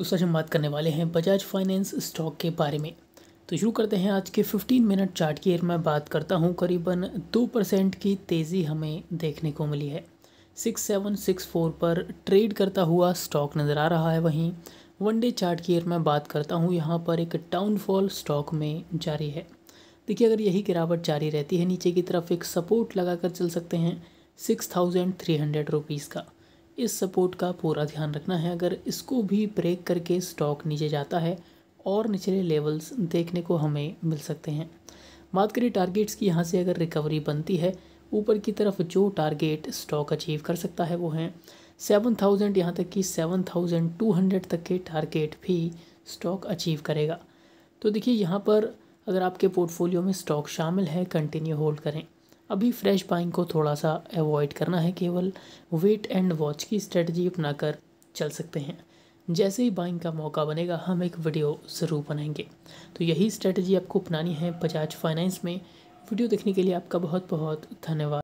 दोस्तों आज हम बात करने वाले हैं बजाज फाइनेंस स्टॉक के बारे में तो शुरू करते हैं आज के 15 मिनट चार्ट की मैं बात करता हूँ करीबन दो परसेंट की तेज़ी हमें देखने को मिली है सिक्स सेवन सिक्स फोर पर ट्रेड करता हुआ स्टॉक नज़र आ रहा है वहीं वन डे चार्ट की मैं बात करता हूँ यहाँ पर एक डाउनफॉल स्टॉक में जारी है देखिए अगर यही गिरावट जारी रहती है नीचे की तरफ एक सपोर्ट लगा कर चल सकते हैं six thousand three hundred rupees का इस सपोर्ट का पूरा ध्यान रखना है अगर इसको भी ब्रेक करके स्टॉक नीचे जाता है और निचले लेवल्स देखने को हमें मिल सकते हैं बात करें टारगेट्स की यहाँ से अगर रिकवरी बनती है ऊपर की तरफ जो टारगेट स्टॉक अचीव कर सकता है वो हैं सेवन थाउजेंड यहाँ तक कि सेवन थाउजेंड टू हंड्रेड तक के टारगेट भी स्टॉक अचीव करेगा तो देखिए यहाँ पर अगर आपके पोर्टफोलियो में स्टॉक शामिल है कंटिन्यू होल्ड करें अभी फ्रेश बाइंग को थोड़ा सा अवॉइड करना है केवल वेट एंड वॉच की स्ट्रेटजी अपनाकर चल सकते हैं जैसे ही बाइंग का मौका बनेगा हम एक वीडियो ज़रूर बनाएंगे तो यही स्ट्रेटजी आपको अपनानी है बजाज फाइनेंस में वीडियो देखने के लिए आपका बहुत बहुत धन्यवाद